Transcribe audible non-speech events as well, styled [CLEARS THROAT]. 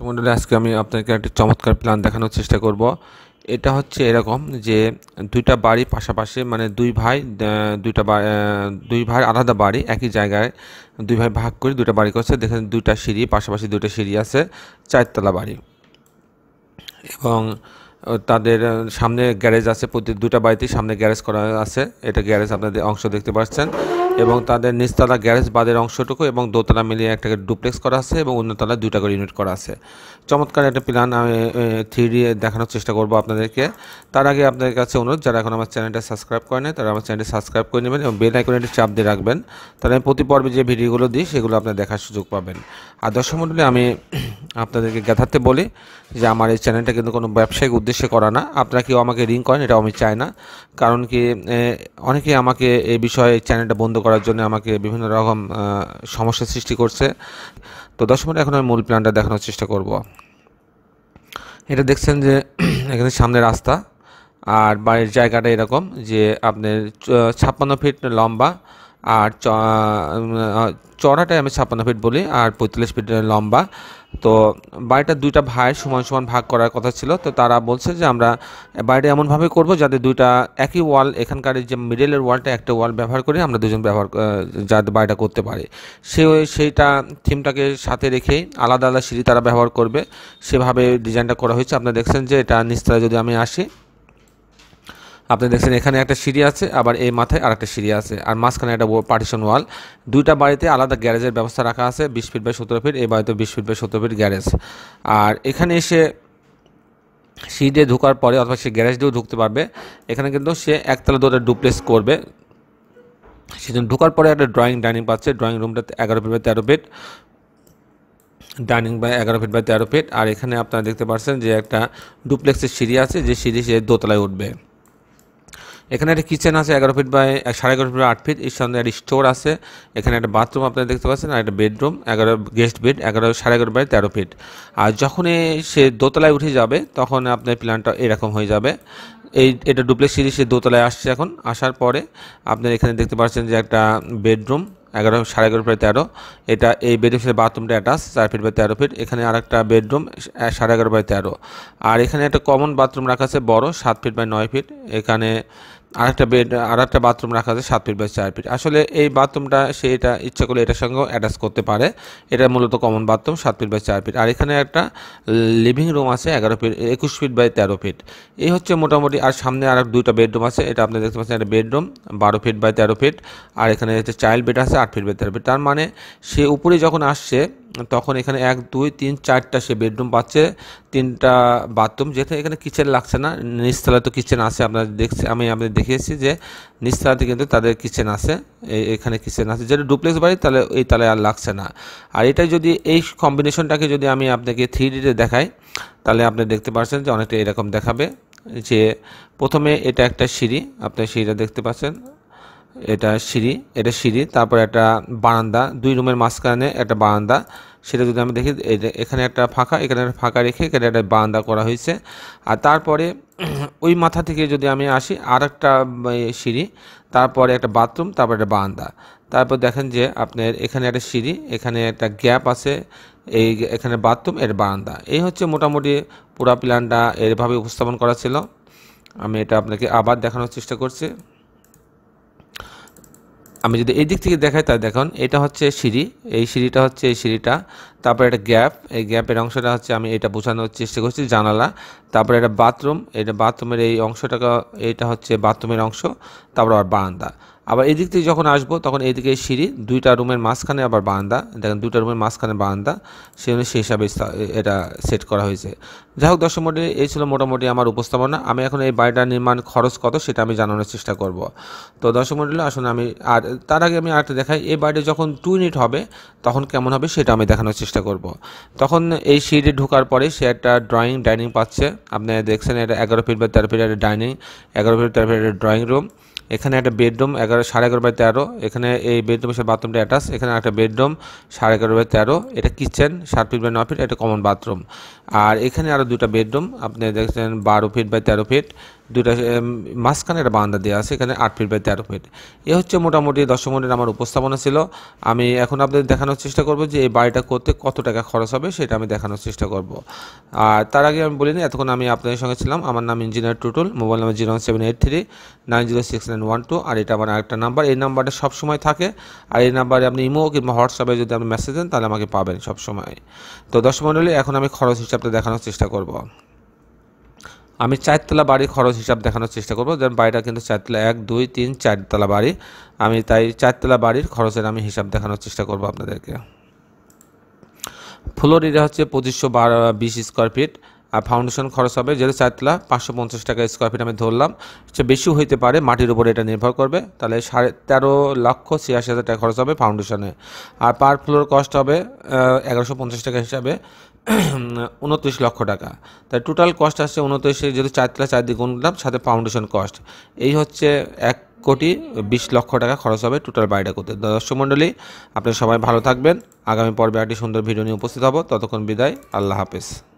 তো মন্ডলে আজকে আমি আপনাকে একটি চমৎকার প্ল্যান দেখানোর চেষ্টা করব এটা হচ্ছে এরকম যে দুইটা বাড়ি পাশাপাশি মানে দুই ভাই দুইটা দুই ভাই আলাদা বাড়ি একই জায়গায় দুই ভাই ভাগ করে দুইটা বাড়ি করছে দেখেন দুইটা সিঁড়ি পাশাপাশি দুইটা সিঁড়ি আছে চারতলা বাড়ি এবং তাদের সামনে গ্যারেজ আছে প্রতি দুটা বাড়িতেই সামনে গ্যারেজ করা আছে এটা গ্যারেজ আপনাদের অংশ দেখতে পাচ্ছেন এবং তাদের নিচতলা গ্যারেজ বাদের অংশটুকু এবং দোতলা মিলিয়ে একটাকে ডুপ্লেক্স করা আছে এবং অন্যতলা দুইটা করে ইউনিট করা আছে চমৎকার একটা প্ল্যান আমি থ্রি ডি দেখানোর চেষ্টা করব আপনাদেরকে তার আগে আপনাদের কাছে অনুরোধ যারা এখন আমার চ্যানেলটা সাবস্ক্রাইব করে নেয় তারা আমার চ্যানেলটি সাবস্ক্রাইব করে নেবেন এবং বেল আইকনে চাপ দিয়ে রাখবেন তাহলে আমি প্রতি পর্বে যে ভিডিওগুলো দিই সেগুলো আপনার দেখার সুযোগ পাবেন আর দর্শক মণ্ডলী আমি আপনাদেরকে জ্ঞাতার্থে বলি যে আমার এই চ্যানেলটা কিন্তু কোনো ব্যবসায়িক উদ্দেশ্যে করা না আপনারা কেউ আমাকে রিং করেন এটা আমি চাই না কারণ কি অনেকেই আমাকে এই বিষয়ে চ্যানেলটা বন্ধ করে করার জন্য আমাকে বিভিন্ন রকম সমস্যা সৃষ্টি করছে তো দশ মিনিট এখন আমি মূল প্ল্যানটা দেখানোর চেষ্টা করব এটা দেখছেন যে [CLEARS THROAT] এখানে সামনে রাস্তা আর বাড়ির জায়গাটা এরকম যে আপনার ছাপ্পান্ন ফিট লম্বা আর চড়াটাই আমি ছাপ্পান্ন ফিট বলি আর পঁয়তাল্লিশ ফিট লম্বা তো বাড়িটা দুইটা ভাই সমান সমান ভাগ করার কথা ছিল তো তারা বলছে যে আমরা বাড়িটা এমনভাবে করব যাতে দুইটা একই ওয়াল এখানকার যে মিডেলের ওয়ালটা একটা ওয়াল ব্যবহার করে আমরা দুজন ব্যবহার যাতে বাড়িটা করতে পারে সে সেইটা থিমটাকে সাথে রেখে আলাদা আলাদা সিঁড়ি তারা ব্যবহার করবে সেভাবে ডিজাইনটা করা হয়েছে আপনারা দেখছেন যে এটা নিচতলা যদি আমি আসি আপনি দেখছেন এখানে একটা সিঁড়ি আছে আবার এই মাথায় আর একটা সিঁড়ি আছে আর মাঝখানে একটা পার্টিশন ওয়াল দুইটা বাড়িতে আলাদা গ্যারেজের ব্যবস্থা রাখা আছে বিশ ফিট বাই সতেরো ফিট এই বাড়িতে বিশ ফিট বাই সতেরো ফিট গ্যারেজ আর এখানে এসে সিঁড়ি দিয়ে ঢোকার পরে অথবা সে গ্যারেজ দিয়েও ঢুকতে পারবে এখানে কিন্তু সে একতলা দুটো ডুপ্লেস করবে সেজন্য ঢোকার পরে একটা ড্রয়িং ডাইনিং পাচ্ছে ড্রয়িং রুমটাতে এগারো ফিট বাই তেরো ফিট ডাইনিং বাই এগারো ফিট বাই তেরো ফিট আর এখানে আপনারা দেখতে পাচ্ছেন যে একটা ডুপ্লেক্সের সিঁড়ি আছে যে সিঁড়ি সে দোতলায় উঠবে এখানে একটা কিচেন আছে এগারো ফিট বাই সাড়ে এগারো ফিট আট ফিট এর সামনে একটা স্টোর আছে এখানে একটা বাথরুম আপনারা দেখতে পাচ্ছেন আর একটা বেডরুম এগারো গেস্ট বেড এগারো সাড়ে এগারো বাই তেরো ফিট আর যখন সে দোতলায় উঠে যাবে তখন আপনার প্ল্যানটা এরকম হয়ে যাবে এই এটা ডুপ্লেক্স সে দোতলায় আসছে এখন আসার পরে আপনার এখানে দেখতে পাচ্ছেন যে একটা বেডরুম এগারো সাড়ে এগারো ফিট তেরো এটা এই বেডরুম সাথে বাথরুমটা অ্যাটাচ চার ফিট বাই তেরো ফিট এখানে আর একটা বেডরুম সাড়ে এগারো বাই তেরো আর এখানে একটা কমন বাথরুম রাখা আছে বড় সাত ফিট বাই নয় ফিট এখানে আরেকটা বেড আরেকটা বাথরুম রাখা আছে সাত ফিট বাই চার ফিট আসলে এই বাথরুমটা সে এটা ইচ্ছা করলে এটার সঙ্গেও অ্যাটাচ করতে পারে এটা মূলত কমন বাথরুম সাত ফিট বাই চার ফিট আর এখানে একটা লিভিং রুম আছে এগারো ফিট একুশ ফিট বাই তেরো ফিট এই হচ্ছে মোটামুটি আর সামনে আর দুইটা বেডরুম আছে এটা আপনি দেখতে পাচ্ছেন একটা বেডরুম বারো ফিট বাই তেরো ফিট আর এখানে হচ্ছে চাইল্ড বেড আছে আট ফিট বাই তেরো ফিট তার মানে সে উপরে যখন আসছে তখন এখানে এক দুই তিন চারটা সে বেডরুম পাচ্ছে তিনটা বাথরুম যেহেতু এখানে কিচেন লাগছে না নিচতলা তো কিচেন আছে আপনারা দেখছি আমি আপনাদের দেখিয়েছি যে নিচতলাতে কিন্তু তাদের কিচেন আছে এখানে কিচেন আছে যেটা ডুপ্লেক্স বাড়ি তাহলে এই তালে আর লাগছে না আর এটা যদি এই কম্বিনেশনটাকে যদি আমি আপনাকে থ্রি ডিতে দেখাই তাহলে আপনি দেখতে পাচ্ছেন যে অনেকটা এরকম দেখাবে যে প্রথমে এটা একটা সিঁড়ি আপনি সিঁড়িটা দেখতে পাচ্ছেন এটা সিঁড়ি এটা সিঁড়ি তারপর একটা বারান্দা দুই রুমের মাঝখানে একটা বারান্দা সেটা যদি আমি দেখি এখানে একটা ফাঁকা এখানে একটা ফাঁকা রেখে এখানে একটা বারান্দা করা হয়েছে আর তারপরে ওই মাথা থেকে যদি আমি আসি আর একটা সিঁড়ি তারপরে একটা বাথরুম তারপর একটা বারান্দা তারপর দেখেন যে আপনার এখানে একটা সিঁড়ি এখানে একটা গ্যাপ আছে এই এখানে বাথরুম এর বারান্দা এই হচ্ছে মোটামুটি পুরা প্ল্যানটা এরভাবে উপস্থাপন করা ছিল আমি এটা আপনাকে আবার দেখানোর চেষ্টা করছি আমি যদি এই দিক থেকে দেখাই তাহলে দেখুন এটা হচ্ছে সিঁড়ি এই সিঁড়িটা হচ্ছে এই সিঁড়িটা তারপর একটা গ্যাপ এই গ্যাপের অংশটা হচ্ছে আমি এটা বোঝানোর চেষ্টা করছি জানালা তারপরে এটা বাথরুম এটা বাথরুমের এই অংশটাকে এটা হচ্ছে বাথরুমের অংশ তারপর আবার বারান্দা আবার এদিক থেকে যখন আসবো তখন এদিকে সিঁড়ি দুইটা রুমের মাঝখানে আবার বারান্দা দেখেন দুইটা রুমের মাঝখানে বারান্দা সেজন্য সেই হিসাবে এটা সেট করা হয়েছে যাই হোক দর্শক মোটে এই ছিল মোটামুটি আমার উপস্থাপনা আমি এখন এই বাড়িটা নির্মাণ খরচ কত সেটা আমি জানানোর চেষ্টা করব তো দর্শক মন্ডলী আসলে আমি আর তার আগে আমি আরেকটা দেখাই এই বাড়িটা যখন টু ইউনিট হবে তখন কেমন হবে সেটা আমি দেখানোর চেষ্টা করব তখন এই সিঁড়ি ঢোকার পরে সে একটা ড্রয়িং ডাইনিং পাচ্ছে আপনি দেখছেন এটা এগারো ফিট বা তেরো ফিট একটা ডাইনিং এগারো ফিট তেরো ফিট একটা ড্রয়িং রুম এখানে একটা বেডরুম এগারো সাড়ে এগারো বাই তেরো এখানে এই বেডরুম সে বাথরুমটা অ্যাটাচ এখানে একটা বেডরুম সাড়ে এগারো বাই তেরো এটা কিচেন সাত ফিট বাই ন ফিট এটা কমন বাথরুম আর এখানে আরও দুটা বেডরুম আপনি দেখছেন বারো ফিট বাই তেরো ফিট দুটা মাঝখানে একটা বারান্দা দেওয়া আছে এখানে আট ফিট বাই তেরো ফিট এ হচ্ছে মোটামুটি দশ মিনিট আমার উপস্থাপনা ছিল আমি এখন আপনাদের দেখানোর চেষ্টা করব যে এই বাড়িটা করতে কত টাকা খরচ হবে সেটা আমি দেখানোর চেষ্টা করব আর তার আগে আমি বলিনি এতক্ষণ আমি আপনাদের সঙ্গে ছিলাম আমার নাম engineer Tutul mobile number zero seven eight three nine zero six nine one two আর এটা আমার একটা নাম্বার এই নাম্বারটা সবসময় থাকে আর এই নাম্বারে আপনি ইমো কিংবা হোয়াটসঅ্যাপে যদি আপনি মেসেজ দেন তাহলে আমাকে পাবেন সবসময় তো দশ মন্ডলী এখন আমি খরচ হিসাবটা দেখানোর চেষ্টা করব আমি চারতলা বাড়ির খরচ হিসাব দেখানোর চেষ্টা করব যেমন বাড়িটা কিন্তু চারতলা এক দুই তিন চারতলা বাড়ি আমি তাই চারতলা বাড়ির খরচের আমি হিসাব দেখানোর চেষ্টা করব আপনাদেরকে ফ্লোর এরিয়া হচ্ছে পঁচিশশো বিশ স্কোয়ার ফিট আর ফাউন্ডেশন খরচ হবে যেটা চারতলা পাঁচশো পঞ্চাশ টাকা স্কোয়ার ফিট আমি ধরলাম সে বেশি হইতে পারে মাটির উপরে এটা নির্ভর করবে তাহলে সাড়ে তেরো লক্ষ ছিয়াশি হাজার টাকা খরচ হবে ফাউন্ডেশনে আর পার ফ্লোর কস্ট হবে এগারোশো পঞ্চাশ টাকা হিসাবে [CLEARS THROAT] উনত্রিশ লক্ষ টাকা তাই টোটাল কস্ট আসছে উনত্রিশে যদি চারতলা চারদিকে গুনলাম সাথে ফাউন্ডেশন কস্ট এই হচ্ছে এক কোটি বিশ লক্ষ টাকা খরচ হবে টোটাল বাড়িটা করতে দর্শক মণ্ডলী আপনারা সবাই ভালো থাকবেন আগামী পর্বে একটি সুন্দর ভিডিও নিয়ে উপস্থিত হব ততক্ষণ বিদায় আল্লাহ হাফেজ